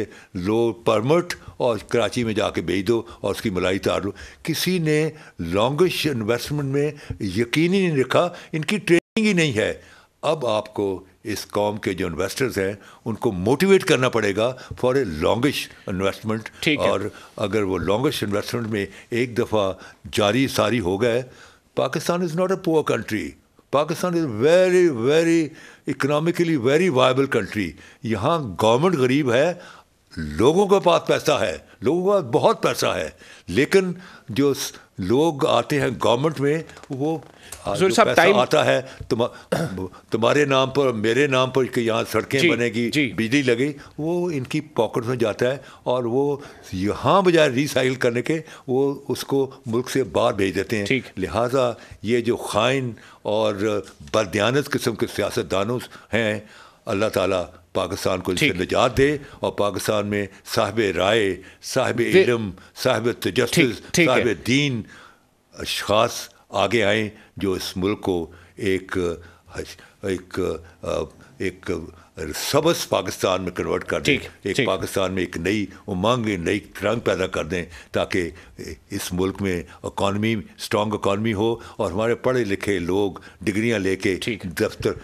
लो परमट और कराची में जाके बेच दो और उसकी मलाई उतार लो किसी ने लॉन्गिश इन्वेस्टमेंट में यकीन ही नहीं रखा इनकी ट्रेनिंग ही नहीं है अब आपको इस कॉम के जो इन्वेस्टर्स हैं उनको मोटिवेट करना पड़ेगा फॉर ए लॉन्गिश इन्वेस्टमेंट और अगर वो लॉन्गिश इन्वेस्टमेंट में एक दफ़ा जारी सारी हो गए Pakistan is not a poor country Pakistan is very very economically very viable country यहाँ गवर्नमेंट गरीब है लोगों के पास पैसा है लोगों के पास बहुत पैसा है लेकिन जो लोग आते हैं गवर्नमेंट में वो जो साहब टाइम आता है तुम तुम्हारे नाम पर मेरे नाम पर कि यहाँ सड़कें बनेगी बिजली लगी वो इनकी पॉकेट में जाता है और वो यहाँ बजाय रिसाइकिल करने के वो उसको मुल्क से बाहर भेज देते हैं लिहाजा ये जो खाइन और बदयानत किस्म के सियासतदानों हैं अल्लाह ताला पाकिस्तान को इससे निजात दे और पाकिस्तान में साहब राय साहब इलम साहब तजस साहब दीन अशास आगे आए जो इस मुल्क को एक एक एक, एक सबस पाकिस्तान में कन्वर्ट कर दें एक पाकिस्तान में एक नई उमंग नई तिरंग पैदा कर दें ताकि इस मुल्क में इकानमी स्ट्रॉन्ग इकानमी हो और हमारे पढ़े लिखे लोग ले लेके दफ्तर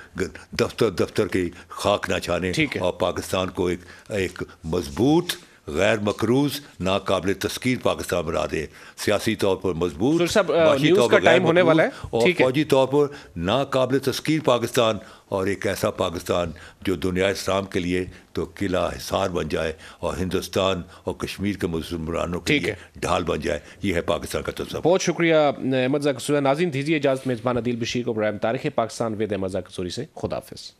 दफ्तर दफ्तर की खाक ना छाने और पाकिस्तान को एक एक मजबूत गैर मकरूज नाकबिल तस्कीर पाकिस्तान बना दे सियासी तौर पर मजबूत तो और फौजी तौर पर नाकबिल तस्कीर पाकिस्तान और एक ऐसा पाकिस्तान जो दुनिया इस्लाम के लिए तो किला हिसार बन जाए और हिंदुस्तान और कश्मीर के मुसलमानों के लिए ढाल बन जाए यह है पाकिस्तान का तस्वीर बहुत शुक्रिया अहमद नाजिन दीजिए इजाज़त मेज़बान अदील बशीर को ब्राहम तारीख पाकिस्तान वेद अहमद से खुदाफिज़